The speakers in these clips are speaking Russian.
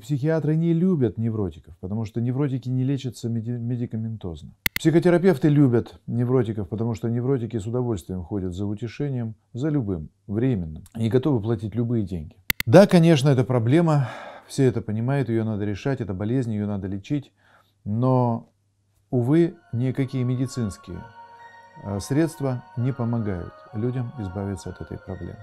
Психиатры не любят невротиков, потому что невротики не лечатся медикаментозно. Психотерапевты любят невротиков, потому что невротики с удовольствием ходят за утешением, за любым, временным, и готовы платить любые деньги. Да, конечно, это проблема, все это понимают, ее надо решать, это болезнь, ее надо лечить, но, увы, никакие медицинские э, средства не помогают людям избавиться от этой проблемы.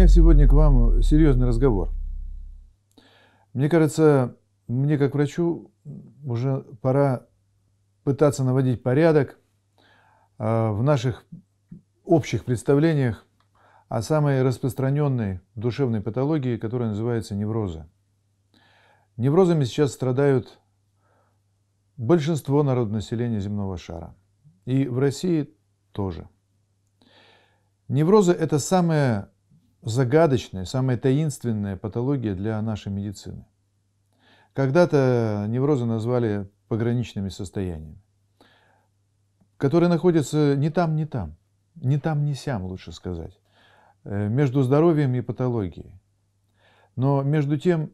меня сегодня к вам э, серьезный разговор. Мне кажется, мне как врачу уже пора пытаться наводить порядок э, в наших общих представлениях о самой распространенной душевной патологии, которая называется неврозы. Неврозами сейчас страдают большинство народного населения земного шара. И в России тоже. Неврозы – это самая загадочная, самая таинственная патология для нашей медицины. Когда-то неврозы назвали пограничными состояниями, которые находятся не там, не там, не там, не сям, лучше сказать, э, между здоровьем и патологией. Но между тем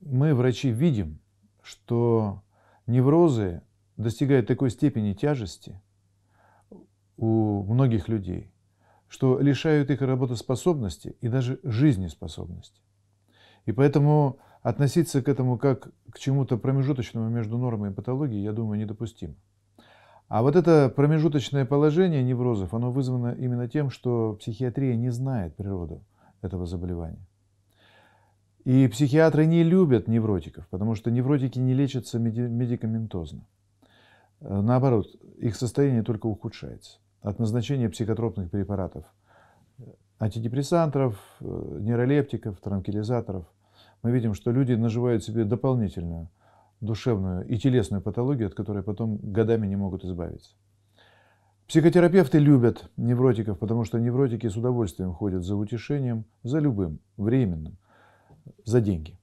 мы, врачи, видим, что неврозы достигают такой степени тяжести у многих людей, что лишают их работоспособности и даже жизнеспособности. И поэтому относиться к этому как к чему-то промежуточному между нормой и патологией, я думаю, недопустимо. А вот это промежуточное положение неврозов, оно вызвано именно тем, что психиатрия не знает природу этого заболевания. И психиатры не любят невротиков, потому что невротики не лечатся медикаментозно. Э, наоборот, их состояние только ухудшается от назначения психотропных препаратов, э, антидепрессантов, э, нейролептиков, транквилизаторов. Мы видим, что люди наживают себе дополнительную душевную и телесную патологию, от которой потом годами не могут избавиться. Психотерапевты любят невротиков, потому что невротики с удовольствием ходят за утешением, за любым, временным, за деньги.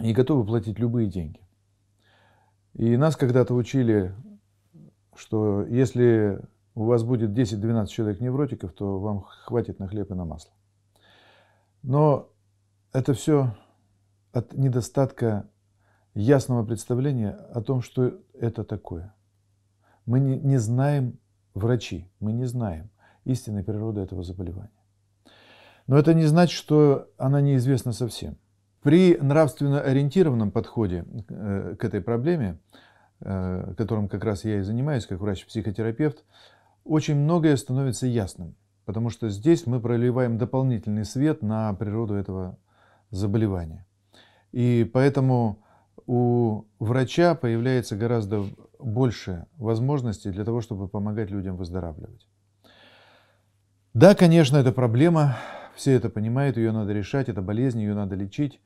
И готовы платить любые деньги. И нас когда-то учили, что если у вас будет 10-12 человек невротиков, то вам хватит на хлеб и на масло. Но это все от недостатка ясного представления о том, что это такое. Мы не, не знаем врачи, мы не знаем истинной природы этого заболевания. Но это не значит, что она неизвестна совсем. При нравственно ориентированном подходе э, к этой проблеме, э, которым как раз я и занимаюсь как врач-психотерапевт, очень многое становится ясным, потому что здесь мы проливаем дополнительный свет на природу этого заболевания. И поэтому у врача появляется гораздо больше возможностей для того, чтобы помогать людям выздоравливать. Да, конечно, это проблема, все это понимают, ее надо решать, это болезнь, ее надо лечить,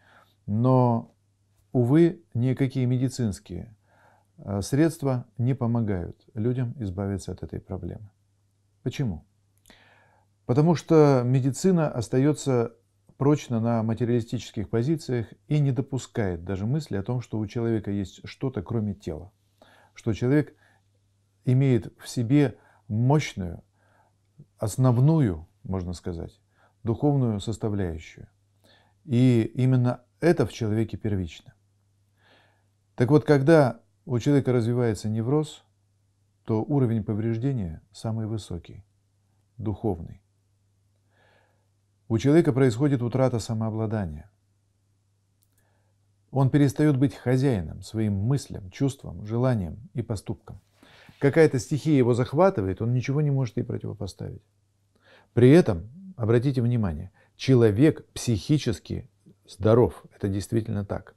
но, увы, никакие медицинские Э, средства не помогают людям избавиться от этой проблемы. Почему? Потому что медицина остается прочно на материалистических позициях и не допускает даже мысли о том, что у человека есть что-то кроме тела, что человек имеет в себе мощную, основную, можно сказать, духовную составляющую. И именно это в человеке первично. Так вот, когда у человека развивается невроз, то уровень повреждения самый высокий, духовный. У человека происходит утрата самообладания. Он перестает быть хозяином своим мыслям, чувствам, желаниям и поступкам. Какая-то стихия его захватывает, он ничего не может ей противопоставить. При этом, обратите внимание, человек психически здоров. Это действительно так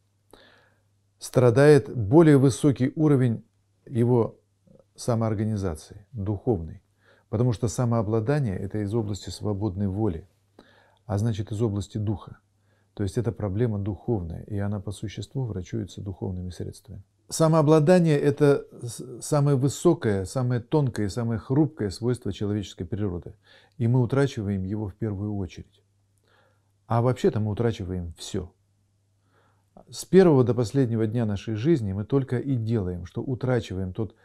страдает более высокий уровень его самоорганизации, духовный, Потому что самообладание – это из области свободной воли, а значит, из области духа. То есть это проблема духовная, и она по существу врачуется духовными средствами. Самообладание – это самое высокое, самое тонкое, самое хрупкое свойство человеческой природы. И мы утрачиваем его в первую очередь. А вообще-то мы утрачиваем все – с первого до последнего дня нашей жизни мы только и делаем, что утрачиваем тот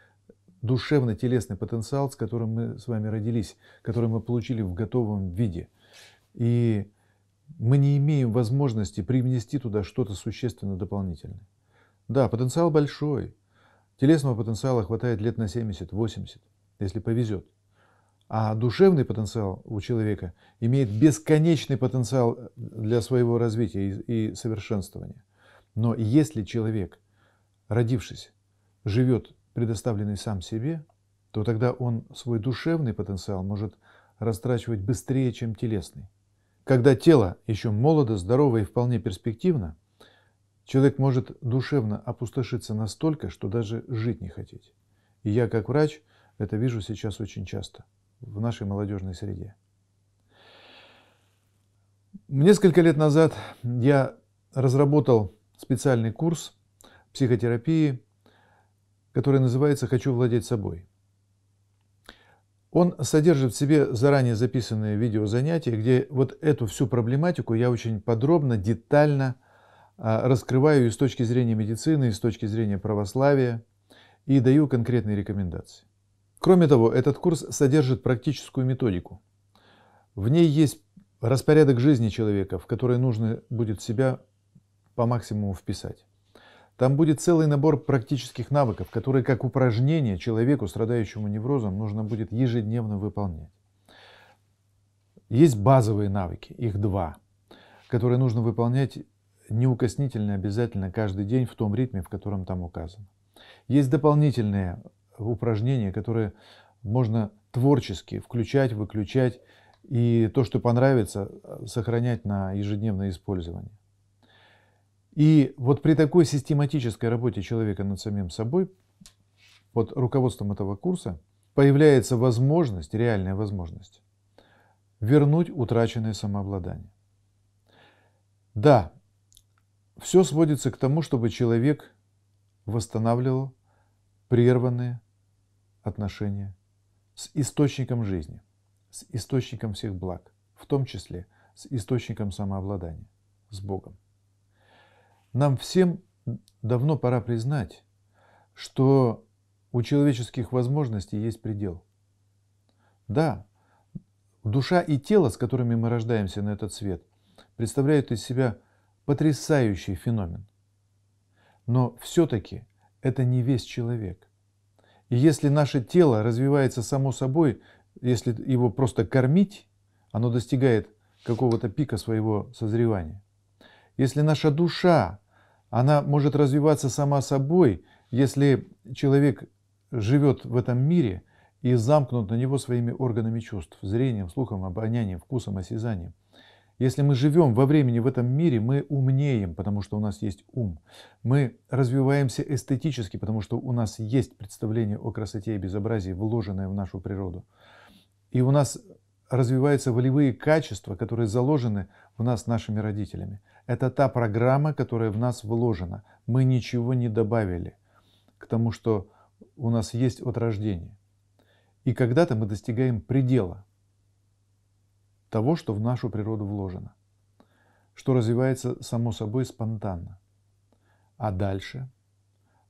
душевно-телесный потенциал, с которым мы с вами родились, который мы получили в готовом виде. И мы не имеем возможности привнести туда что-то существенно дополнительное. Да, потенциал большой. Телесного потенциала хватает лет на 70-80, если повезет. А душевный потенциал у человека имеет бесконечный потенциал для своего развития и, и совершенствования. Но если человек, родившись, живет предоставленный сам себе, то тогда он свой душевный потенциал может растрачивать быстрее, чем телесный. Когда тело еще молодо, здорово и вполне перспективно, человек может душевно опустошиться настолько, что даже жить не хотеть. И я, как врач, это вижу сейчас очень часто в нашей молодежной среде. Несколько лет назад я разработал специальный курс психотерапии, который называется «Хочу владеть собой». Он содержит в себе заранее записанные видеозанятия, где вот эту всю проблематику я очень подробно, детально а, раскрываю и с точки зрения медицины, и с точки зрения православия, и даю конкретные рекомендации. Кроме того, этот курс содержит практическую методику. В ней есть распорядок жизни человека, в который нужно будет себя по максимуму вписать. Там будет целый набор практических навыков, которые как упражнение человеку, страдающему неврозом, нужно будет ежедневно выполнять. Есть базовые навыки, их два, которые нужно выполнять неукоснительно, обязательно каждый день в том ритме, в котором там указано. Есть дополнительные упражнения, которые можно творчески включать, выключать, и то, что понравится, сохранять на ежедневное использование. И вот при такой систематической работе человека над самим собой, под руководством этого курса, появляется возможность, реальная возможность, вернуть утраченное самообладание. Да, все сводится к тому, чтобы человек восстанавливал прерванные отношения с источником жизни, с источником всех благ, в том числе с источником самообладания, с Богом. Нам всем давно пора признать, что у человеческих возможностей есть предел. Да, душа и тело, с которыми мы рождаемся на этот свет, представляют из себя потрясающий феномен. Но все-таки это не весь человек. И если наше тело развивается само собой, если его просто кормить, оно достигает какого-то пика своего созревания. Если наша душа она может развиваться сама собой, если человек живет в этом мире и замкнут на него своими органами чувств, зрением, слухом, обонянием, вкусом, осязанием. Если мы живем во времени в этом мире, мы умнеем, потому что у нас есть ум. Мы развиваемся эстетически, потому что у нас есть представление о красоте и безобразии, вложенное в нашу природу. И у нас развиваются волевые качества, которые заложены в нас нашими родителями. Это та программа, которая в нас вложена. Мы ничего не добавили к тому, что у нас есть от рождения. И когда-то мы достигаем предела того, что в нашу природу вложено, что развивается само собой спонтанно. А дальше?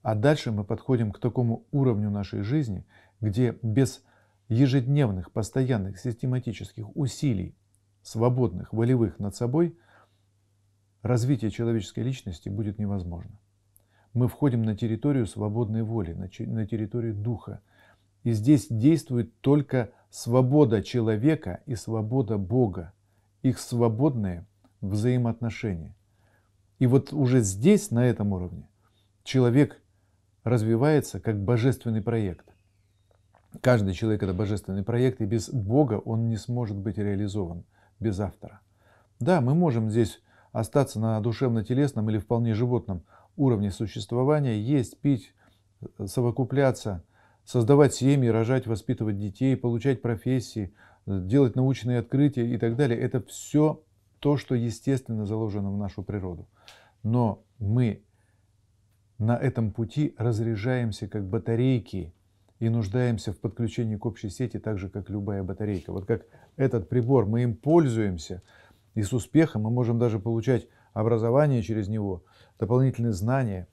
А дальше мы подходим к такому уровню нашей жизни, где без ежедневных, постоянных, систематических усилий, свободных, волевых над собой – развитие человеческой личности будет невозможно. Мы входим на территорию свободной воли, на территорию духа. И здесь действует только свобода человека и свобода Бога, их свободные взаимоотношения. И вот уже здесь, на этом уровне, человек развивается как божественный проект. Каждый человек – это божественный проект, и без Бога он не сможет быть реализован, без автора. Да, мы можем здесь остаться на душевно-телесном или вполне животном уровне существования, есть, пить, э, совокупляться, создавать семьи, рожать, воспитывать детей, получать профессии, э, делать научные открытия и так далее. Это все то, что естественно заложено в нашу природу. Но мы на этом пути разряжаемся как батарейки и нуждаемся в подключении к общей сети так же, как любая батарейка. Вот как этот прибор, мы им пользуемся – и с успехом мы можем даже получать образование через него, дополнительные знания,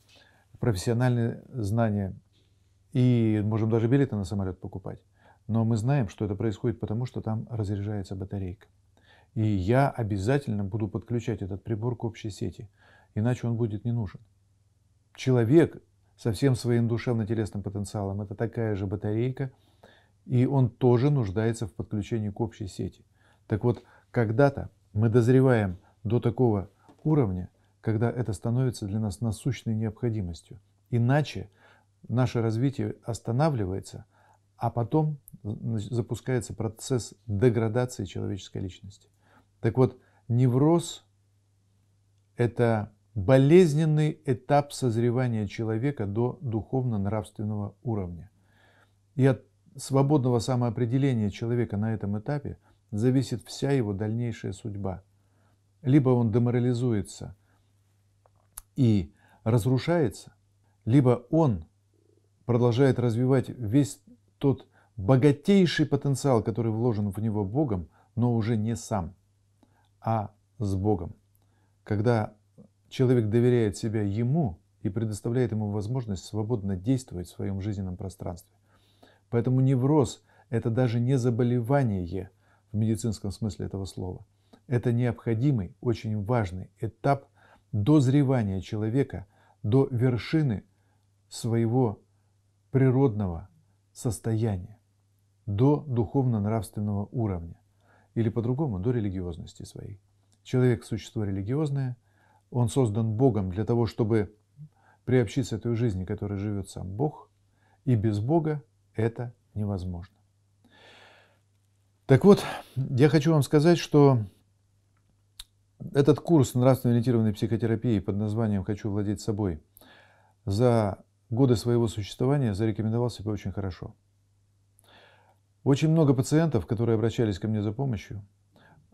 профессиональные знания, и можем даже билеты на самолет покупать. Но мы знаем, что это происходит потому, что там разряжается батарейка. И я обязательно буду подключать этот прибор к общей сети, иначе он будет не нужен. Человек со всем своим душевно-телесным потенциалом – это такая же батарейка, и он тоже нуждается в подключении к общей сети. Так вот, когда-то мы дозреваем до такого уровня, когда это становится для нас насущной необходимостью. Иначе наше развитие останавливается, а потом запускается процесс деградации человеческой личности. Так вот, невроз – это болезненный этап созревания человека до духовно-нравственного уровня. И от свободного самоопределения человека на этом этапе – зависит вся его дальнейшая судьба. Либо он деморализуется и разрушается, либо он продолжает развивать весь тот богатейший потенциал, который вложен в него Богом, но уже не сам, а с Богом. Когда человек доверяет себя Ему и предоставляет ему возможность свободно действовать в своем жизненном пространстве. Поэтому невроз – это даже не заболевание – в медицинском смысле этого слова. Это необходимый, очень важный этап дозревания человека до вершины своего природного состояния, до духовно-нравственного уровня или по-другому до религиозности своей. Человек – существо религиозное, он создан Богом для того, чтобы приобщиться к той жизни, которой живет сам Бог, и без Бога это невозможно. Так вот, я хочу вам сказать, что этот курс нравственно ориентированной психотерапии под названием «Хочу владеть собой» за годы своего существования зарекомендовал себя очень хорошо. Очень много пациентов, которые обращались ко мне за помощью,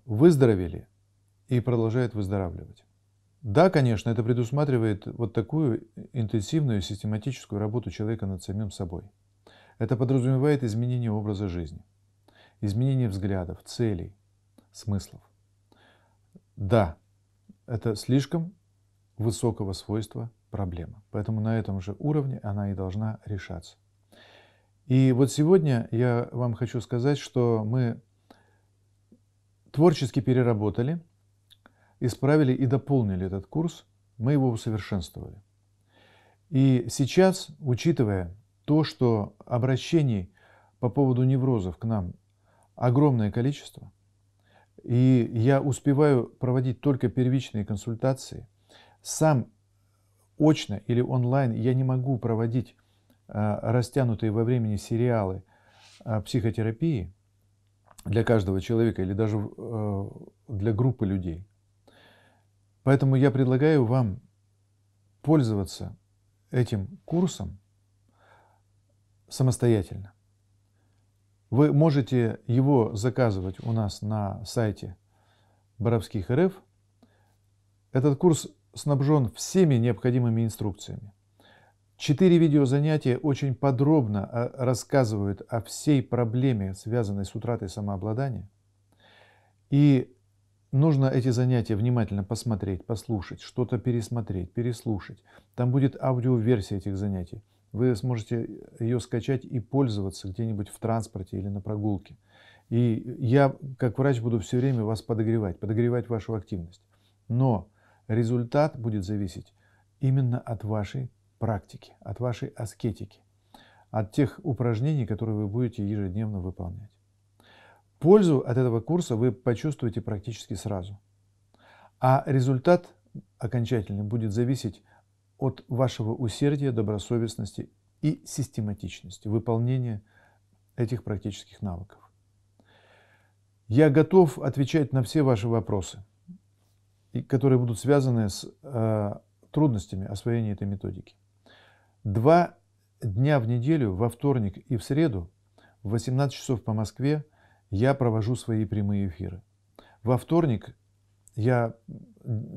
выздоровели и продолжают выздоравливать. Да, конечно, это предусматривает вот такую интенсивную систематическую работу человека над самим собой. Это подразумевает изменение образа жизни – Изменение взглядов, целей, смыслов. Да, это слишком высокого свойства проблема. Поэтому на этом же уровне она и должна решаться. И вот сегодня я вам хочу сказать, что мы творчески переработали, исправили и дополнили этот курс, мы его усовершенствовали. И сейчас, учитывая то, что обращений по поводу неврозов к нам огромное количество. И я успеваю проводить только первичные консультации. Сам очно или онлайн я не могу проводить а, растянутые во времени сериалы а, психотерапии для каждого человека или даже э, для группы людей. Поэтому я предлагаю вам пользоваться этим курсом самостоятельно. Вы можете его заказывать у нас на сайте Боровских РФ. Этот курс снабжен всеми необходимыми инструкциями. Четыре видеозанятия очень подробно э, рассказывают о всей проблеме, связанной с утратой самообладания. И нужно эти занятия внимательно посмотреть, послушать, что-то пересмотреть, переслушать. Там будет аудиоверсия этих занятий. Вы сможете ее скачать и пользоваться где-нибудь в транспорте или на прогулке. И я, как врач, буду все время вас подогревать, подогревать вашу активность. Но результат будет зависеть именно от вашей практики, от вашей аскетики, от тех упражнений, которые вы будете ежедневно выполнять. Пользу от этого курса вы почувствуете практически сразу. А результат окончательно будет зависеть от вашего усердия, добросовестности и систематичности выполнения этих практических навыков. Я готов отвечать на все ваши вопросы, которые будут связаны с э, трудностями освоения этой методики. Два дня в неделю, во вторник и в среду, в 18 часов по Москве, я провожу свои прямые эфиры. Во вторник я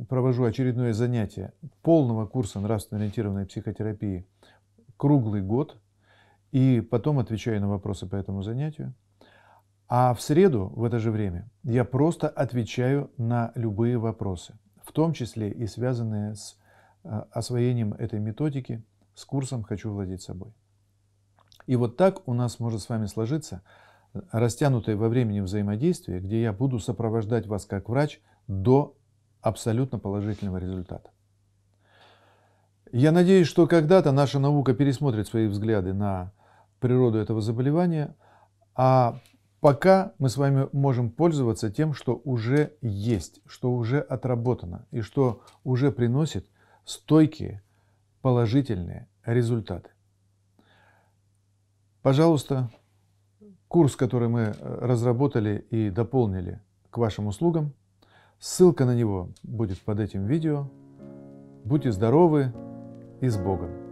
провожу очередное занятие полного курса нравственно-ориентированной психотерапии круглый год, и потом отвечаю на вопросы по этому занятию. А в среду, в это же время, я просто отвечаю на любые вопросы, в том числе и связанные с э, освоением этой методики, с курсом «Хочу владеть собой». И вот так у нас может с вами сложиться э, растянутое во времени взаимодействие, где я буду сопровождать вас как врач до абсолютно положительного результата. Я надеюсь, что когда-то наша наука пересмотрит свои взгляды на природу этого заболевания, а пока мы с вами можем пользоваться тем, что уже есть, что уже отработано и что уже приносит стойкие положительные результаты. Пожалуйста, курс, который мы э, разработали и дополнили к вашим услугам – Ссылка на него будет под этим видео. Будьте здоровы и с Богом!